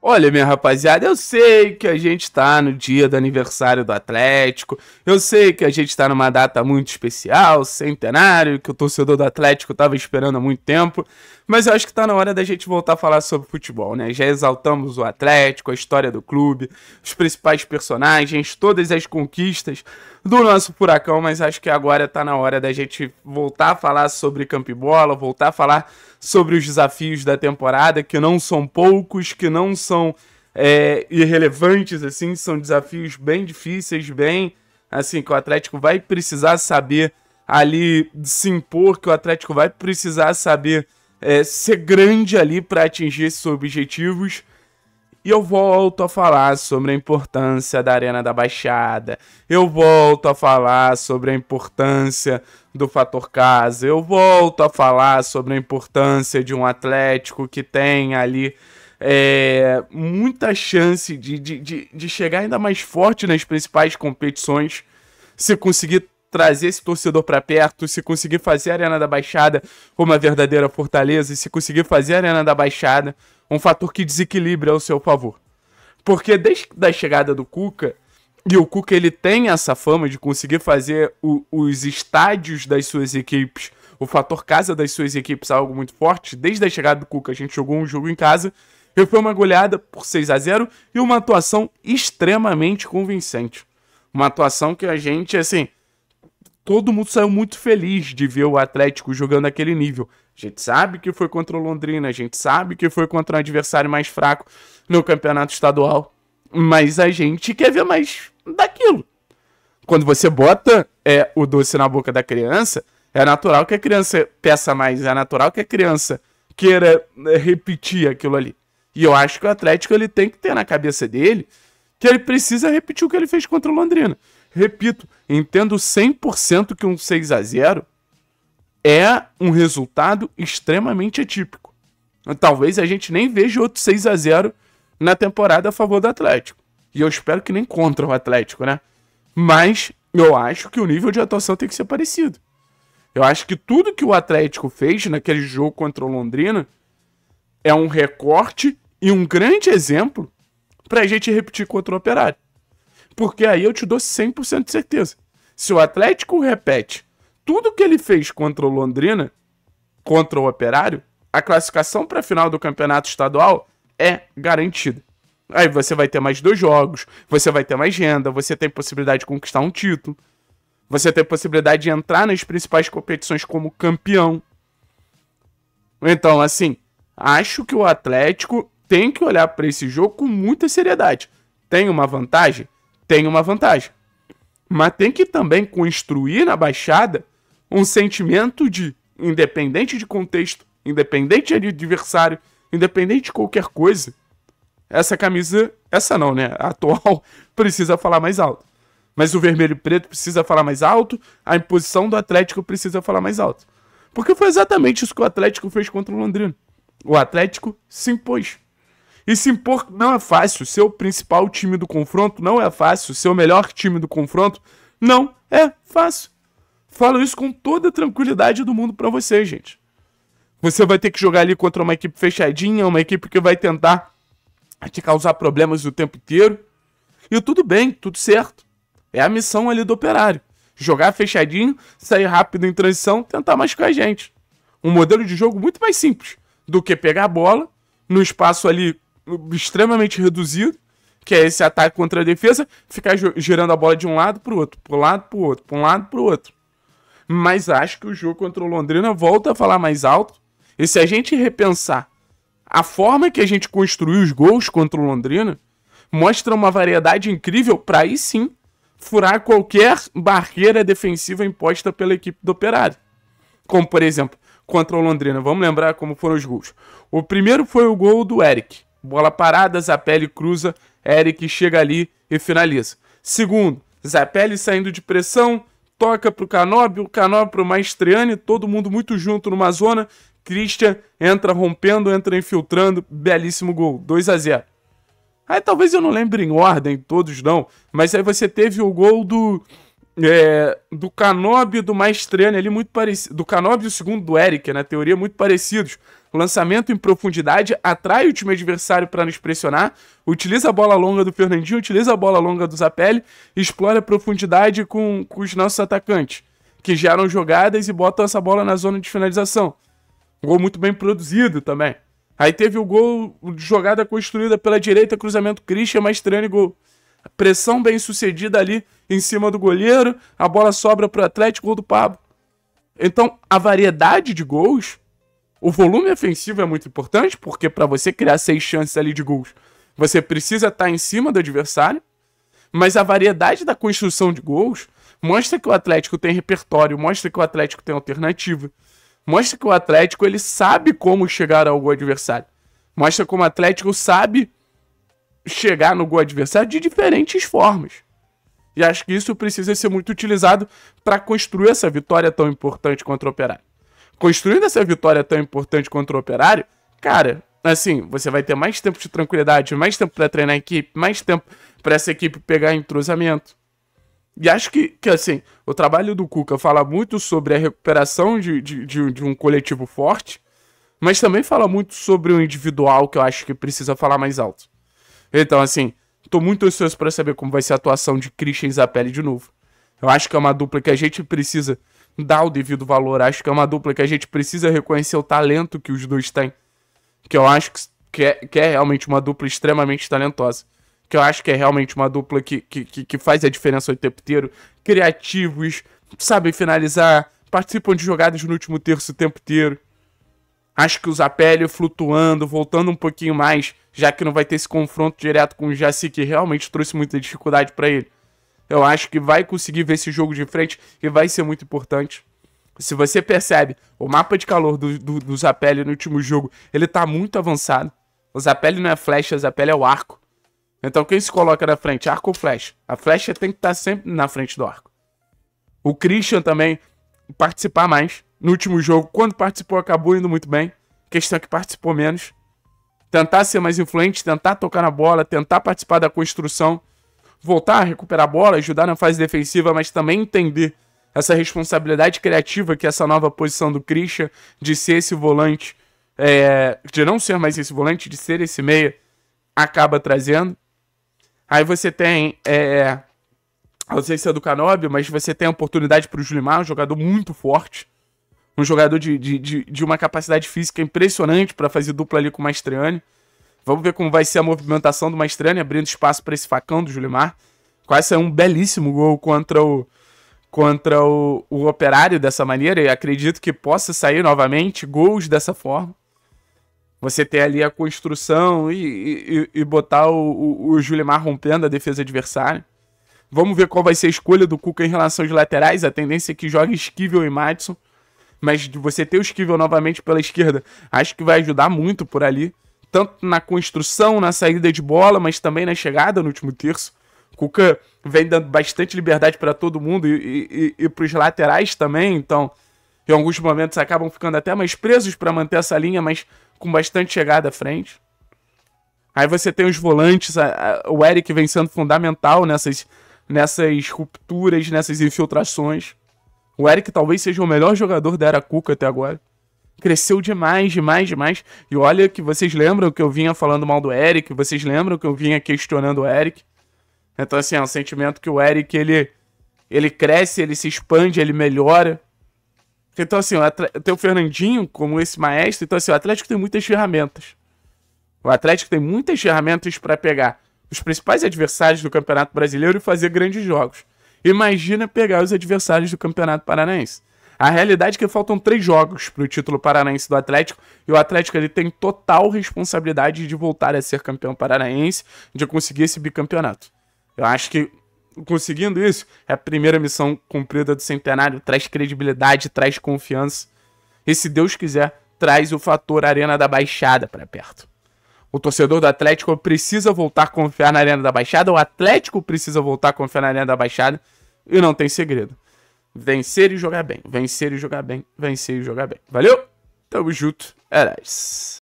Olha, minha rapaziada, eu sei que a gente tá no dia do aniversário do Atlético, eu sei que a gente tá numa data muito especial, centenário, que o torcedor do Atlético tava esperando há muito tempo, mas eu acho que tá na hora da gente voltar a falar sobre futebol, né? Já exaltamos o Atlético, a história do clube, os principais personagens, todas as conquistas do nosso furacão, mas acho que agora tá na hora da gente voltar a falar sobre bola, voltar a falar sobre os desafios da temporada, que não são poucos, que não são são é, irrelevantes, assim, são desafios bem difíceis, bem assim, que o Atlético vai precisar saber ali se impor, que o Atlético vai precisar saber é, ser grande ali para atingir esses objetivos. E eu volto a falar sobre a importância da Arena da Baixada. Eu volto a falar sobre a importância do fator casa. Eu volto a falar sobre a importância de um Atlético que tem ali é, muita chance de, de, de, de chegar ainda mais forte nas principais competições se conseguir trazer esse torcedor para perto, se conseguir fazer a Arena da Baixada uma verdadeira fortaleza, e se conseguir fazer a Arena da Baixada um fator que desequilibra ao seu favor. Porque desde a chegada do Cuca, e o Cuca ele tem essa fama de conseguir fazer o, os estádios das suas equipes, o fator casa das suas equipes algo muito forte. Desde a chegada do Cuca, a gente jogou um jogo em casa foi uma goleada por 6 a 0 e uma atuação extremamente convincente. Uma atuação que a gente, assim, todo mundo saiu muito feliz de ver o Atlético jogando aquele nível. A gente sabe que foi contra o Londrina, a gente sabe que foi contra um adversário mais fraco no campeonato estadual. Mas a gente quer ver mais daquilo. Quando você bota é, o doce na boca da criança, é natural que a criança peça mais, é natural que a criança queira é, repetir aquilo ali. E eu acho que o Atlético ele tem que ter na cabeça dele que ele precisa repetir o que ele fez contra o Londrina. Repito, entendo 100% que um 6 a 0 é um resultado extremamente atípico. Talvez a gente nem veja outro 6 a 0 na temporada a favor do Atlético. E eu espero que nem contra o Atlético, né? Mas eu acho que o nível de atuação tem que ser parecido. Eu acho que tudo que o Atlético fez naquele jogo contra o Londrina é um recorte e um grande exemplo para a gente repetir contra o Operário. Porque aí eu te dou 100% de certeza. Se o Atlético repete tudo que ele fez contra o Londrina, contra o Operário, a classificação para a final do campeonato estadual é garantida. Aí você vai ter mais dois jogos, você vai ter mais renda, você tem possibilidade de conquistar um título, você tem possibilidade de entrar nas principais competições como campeão. Então, assim, acho que o Atlético tem que olhar para esse jogo com muita seriedade. Tem uma vantagem? Tem uma vantagem. Mas tem que também construir na baixada um sentimento de, independente de contexto, independente de adversário, independente de qualquer coisa, essa camisa, essa não, né? A atual precisa falar mais alto. Mas o vermelho e preto precisa falar mais alto, a imposição do Atlético precisa falar mais alto. Porque foi exatamente isso que o Atlético fez contra o Londrina. O Atlético se impôs. E se impor não é fácil. Ser o principal time do confronto não é fácil. Ser o melhor time do confronto não é fácil. Falo isso com toda a tranquilidade do mundo para você, gente. Você vai ter que jogar ali contra uma equipe fechadinha, uma equipe que vai tentar te causar problemas o tempo inteiro. E tudo bem, tudo certo. É a missão ali do operário. Jogar fechadinho, sair rápido em transição, tentar machucar a gente. Um modelo de jogo muito mais simples do que pegar a bola no espaço ali extremamente reduzido, que é esse ataque contra a defesa, ficar girando a bola de um lado para o outro, para um lado para o outro, para um lado para o outro. Mas acho que o jogo contra o Londrina volta a falar mais alto. E se a gente repensar a forma que a gente construiu os gols contra o Londrina, mostra uma variedade incrível para aí sim furar qualquer barreira defensiva imposta pela equipe do Operário. Como, por exemplo, contra o Londrina. Vamos lembrar como foram os gols. O primeiro foi o gol do Eric. Bola parada, Zapelli cruza, Eric chega ali e finaliza. Segundo, Zapelli saindo de pressão, toca pro Canobi, o Canobi pro Maestriani, todo mundo muito junto numa zona. Christian entra rompendo, entra infiltrando, belíssimo gol, 2 a 0 Aí talvez eu não lembre em ordem, todos não, mas aí você teve o gol do é, do Canobi do Maestriani ali muito parecido, do Canobi e o segundo do Eric, na né, teoria muito parecidos. Lançamento em profundidade, atrai o time adversário para nos pressionar, utiliza a bola longa do Fernandinho, utiliza a bola longa do Zapelli, explora a profundidade com, com os nossos atacantes, que geram jogadas e botam essa bola na zona de finalização. Um gol muito bem produzido também. Aí teve o gol, jogada construída pela direita, cruzamento Christian, Mastriani, gol. Pressão bem sucedida ali em cima do goleiro, a bola sobra para o Atlético, gol do Pablo. Então, a variedade de gols o volume ofensivo é muito importante, porque para você criar seis chances ali de gols, você precisa estar tá em cima do adversário. Mas a variedade da construção de gols mostra que o Atlético tem repertório, mostra que o Atlético tem alternativa, mostra que o Atlético ele sabe como chegar ao gol adversário, mostra como o Atlético sabe chegar no gol adversário de diferentes formas. E acho que isso precisa ser muito utilizado para construir essa vitória tão importante contra o Operário construindo essa vitória tão importante contra o Operário, cara, assim, você vai ter mais tempo de tranquilidade, mais tempo para treinar a equipe, mais tempo para essa equipe pegar entrosamento. E acho que, que, assim, o trabalho do Cuca fala muito sobre a recuperação de, de, de, de um coletivo forte, mas também fala muito sobre o individual, que eu acho que precisa falar mais alto. Então, assim, tô muito ansioso para saber como vai ser a atuação de Christian Zapelli de novo. Eu acho que é uma dupla que a gente precisa dar o devido valor. Acho que é uma dupla que a gente precisa reconhecer o talento que os dois têm. Que eu acho que é, que é realmente uma dupla extremamente talentosa. Que eu acho que é realmente uma dupla que, que, que faz a diferença o tempo inteiro. Criativos, sabem finalizar, participam de jogadas no último terço o tempo inteiro. Acho que o Zapelli flutuando, voltando um pouquinho mais, já que não vai ter esse confronto direto com o Jaci, que realmente trouxe muita dificuldade para ele. Eu acho que vai conseguir ver esse jogo de frente e vai ser muito importante. Se você percebe, o mapa de calor do, do, do Zapelli no último jogo, ele tá muito avançado. O Zapelli não é flecha, o Zapelli é o arco. Então quem se coloca na frente, arco ou flecha? A flecha tem que estar tá sempre na frente do arco. O Christian também participar mais. No último jogo, quando participou, acabou indo muito bem. questão é que participou menos. Tentar ser mais influente, tentar tocar na bola, tentar participar da construção voltar a recuperar a bola, ajudar na fase defensiva, mas também entender essa responsabilidade criativa que essa nova posição do Christian de ser esse volante, é, de não ser mais esse volante, de ser esse meia, acaba trazendo. Aí você tem é, a ausência é do Canóbio, mas você tem a oportunidade para o Julimar, um jogador muito forte, um jogador de, de, de, de uma capacidade física impressionante para fazer dupla ali com o Mastriani. Vamos ver como vai ser a movimentação do Maestrani, né? abrindo espaço para esse facão do Julimar. Quase é um belíssimo gol contra o contra o, o Operário dessa maneira, e acredito que possa sair novamente gols dessa forma. Você ter ali a construção e, e, e botar o, o, o Julimar rompendo a defesa adversária. Vamos ver qual vai ser a escolha do Cuca em relação aos laterais. A tendência é que jogue Esquivel e Madison. Mas de você ter o Esquivel novamente pela esquerda, acho que vai ajudar muito por ali tanto na construção, na saída de bola, mas também na chegada no último terço. Cuca vem dando bastante liberdade para todo mundo e, e, e para os laterais também, então em alguns momentos acabam ficando até mais presos para manter essa linha, mas com bastante chegada à frente. Aí você tem os volantes, a, a, o Eric vem sendo fundamental nessas, nessas rupturas, nessas infiltrações. O Eric talvez seja o melhor jogador da era Cuca até agora cresceu demais, demais, demais. E olha que vocês lembram que eu vinha falando mal do Eric, vocês lembram que eu vinha questionando o Eric. Então, assim, é um sentimento que o Eric, ele, ele cresce, ele se expande, ele melhora. Então, assim, o tem o Fernandinho como esse maestro. Então, assim, o Atlético tem muitas ferramentas. O Atlético tem muitas ferramentas para pegar os principais adversários do Campeonato Brasileiro e fazer grandes jogos. Imagina pegar os adversários do Campeonato Paranaense. A realidade é que faltam três jogos para o título paranaense do Atlético e o Atlético ele tem total responsabilidade de voltar a ser campeão paranaense, de conseguir esse bicampeonato. Eu acho que conseguindo isso é a primeira missão cumprida do centenário, traz credibilidade, traz confiança e, se Deus quiser, traz o fator Arena da Baixada para perto. O torcedor do Atlético precisa voltar a confiar na Arena da Baixada, o Atlético precisa voltar a confiar na Arena da Baixada e não tem segredo. Vencer e jogar bem, vencer e jogar bem, vencer e jogar bem. Valeu? Tamo junto. É nóis.